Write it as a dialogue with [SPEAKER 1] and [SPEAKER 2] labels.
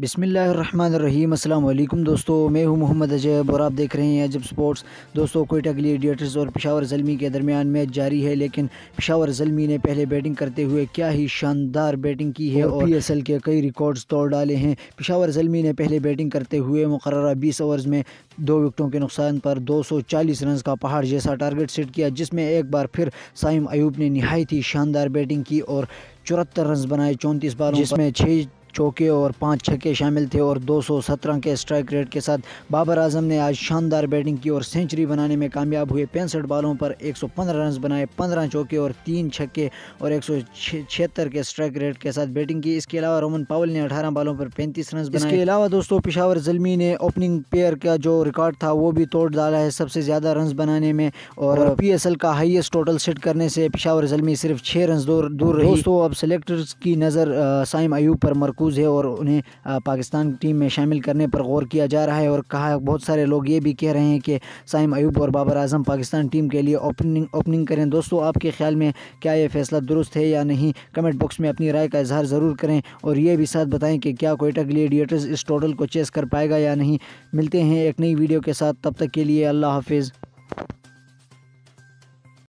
[SPEAKER 1] बिसमीम अल्लाम दोस्तों मैं हूं मोहम्मद अजयब और आप देख रहे हैं अजब स्पोर्ट्स दोस्तों कोयटा ग्लेडिएटर्स और पिशावर जलमी के दरमियान मैच जारी है लेकिन पिशावर जलमी ने पहले बैटिंग करते हुए क्या ही शानदार बैटिंग की है और एल के कई रिकॉर्ड्स तोड़ डाले हैं पिशावर जलमी ने पहले बैटिंग करते हुए मुकर्रा बीस ओवर्स में दो विकटों के नुकसान पर चालीस रन का पहाड़ जैसा टारगेट सेट किया जिसमें एक बार फिर साइम अयूब ने नहायत ही शानदार बैटिंग की और चौहत्तर रन बनाए चौंतीस बार जिसमें छः चौके और पाँच छक्के शामिल थे और सत्रह के स्ट्राइक रेट के साथ बाबर आजम ने आज शानदार बैटिंग की और सेंचुरी बनाने में कामयाब हुए पैंसठ बालों पर पंद्रह रन बनाए पंद्रह चौके और तीन छक्के और एक के स्ट्राइक रेट के साथ बैटिंग की इसके अलावा रोमन पावल ने अठारह बालों पर पैंतीस रन बनाए इसके अलावा दोस्तों पिशावर जलमी ने ओपनिंग पेयर का जो रिकॉर्ड था वो भी तोड़ डाला है सबसे ज़्यादा रन बनाने में और पी का हाइएस्ट टोटल सेट करने से पिशावर जलमी सिर्फ छः रन दूर रही दोस्तों अब सेलेक्टर्स की नज़र साइम अयूब पर मरकूज महफूज है और उन्हें पाकिस्तान टीम में शामिल करने पर गौर किया जा रहा है और कहा बहुत सारे लोग ये भी कह रहे हैं कि साइम अयूब और बाबर आजम पाकिस्तान टीम के लिए ओपनिंग ओपनिंग करें दोस्तों आपके ख्याल में क्या ये फैसला दुरुस्त है या नहीं कमेंट बॉक्स में अपनी राय का इजहार ज़रूर करें और ये भी साथ बताएं कि क्या कोयटा ग्लेडिएटर्स इस टोटल को चेस कर पाएगा या नहीं मिलते हैं एक नई वीडियो के साथ तब तक के लिए अल्लाह हाफिज़